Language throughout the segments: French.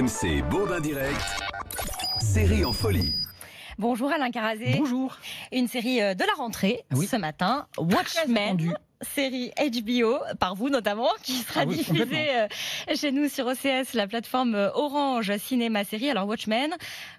MC Bourdin Direct, série en folie. Bonjour Alain Carazé. Bonjour. Une série euh, de la rentrée ah oui. ce matin, Watchmen. Série HBO, par vous notamment, qui sera ah diffusée euh, chez nous sur OCS, la plateforme euh, Orange Cinéma Série. Alors Watchmen,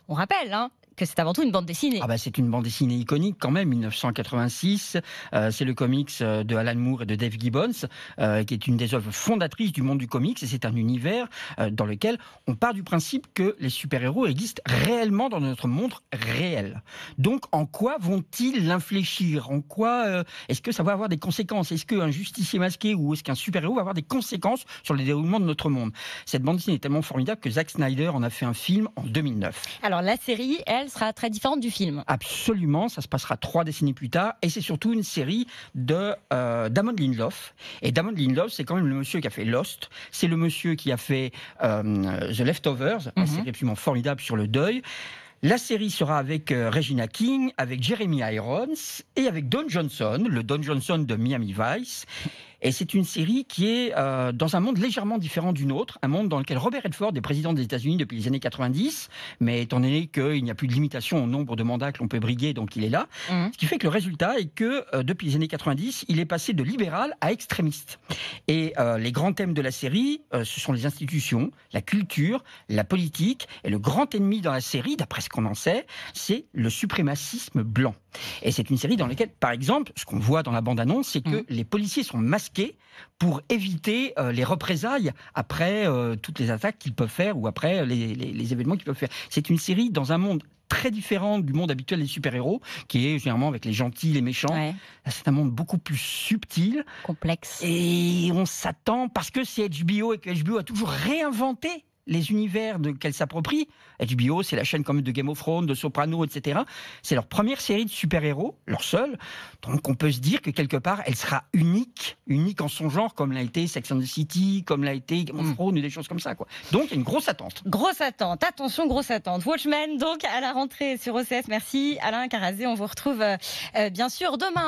on rappelle, hein, que c'est avant tout une bande dessinée. Ah bah, c'est une bande dessinée iconique quand même, 1986. Euh, c'est le comics euh, de Alan Moore et de Dave Gibbons, euh, qui est une des œuvres fondatrices du monde du comics. Et c'est un univers dans lequel on part du principe que les super-héros existent réellement dans notre monde réel. Donc en quoi vont-ils l'infléchir En quoi est-ce que ça va avoir des conséquences Est-ce qu'un justicier masqué ou est-ce qu'un super-héros va avoir des conséquences sur les déroulements de notre monde Cette bande dessinée est tellement formidable que Zack Snyder en a fait un film en 2009. Alors la série, elle, elle sera très différente du film. Absolument, ça se passera trois décennies plus tard, et c'est surtout une série de euh, Damon Lindelof. Et Damon Lindelof, c'est quand même le monsieur qui a fait Lost, c'est le monsieur qui a fait euh, The Leftovers, mhm. série absolument formidable sur le deuil. La série sera avec euh, Regina King, avec Jeremy Irons et avec Don Johnson, le Don Johnson de Miami Vice. Et c'est une série qui est euh, dans un monde légèrement différent du nôtre, un monde dans lequel Robert Redford est président des États-Unis depuis les années 90, mais étant donné qu'il n'y a plus de limitation au nombre de mandats que l'on peut briguer, donc il est là. Mhm. Ce qui fait que le résultat est que euh, depuis les années 90, il est passé de libéral à extrémiste. Et euh, les grands thèmes de la série, ce sont les institutions, la culture, la politique, et le grand ennemi dans la série, d'après ce qu'on en sait, c'est le suprémacisme blanc. Et c'est une série dans laquelle, par exemple, ce qu'on voit dans la bande-annonce, c'est que mhm. les policiers sont masqués pour éviter euh, les représailles après euh, toutes les attaques qu'ils peuvent faire ou après euh, les, événements qu'ils peuvent faire. C'est une série dans un monde très différent du monde habituel des super-héros, qui est généralement avec les gentils, les méchants. C'est un monde beaucoup plus subtil. Complexe. Et on s'attend, parce que c'est HBO et que HBO a toujours réinventé les univers qu'elle s'approprie, HBO, c'est la chaîne comme de Game of Thrones, de Soprano, etc. C'est leur première série de super-héros, leur seule. Donc on peut se dire que quelque part, elle sera unique, unique en son genre, comme l'a été Sex and the City, comme l'a été Game of mm. Thrones, ou des choses comme ça. Quoi. Donc il y a une grosse attente. Grosse attente, attention, grosse attente. Watchmen, donc à la rentrée sur OCS, merci. Alain Carazé, on vous retrouve euh, euh, bien sûr demain.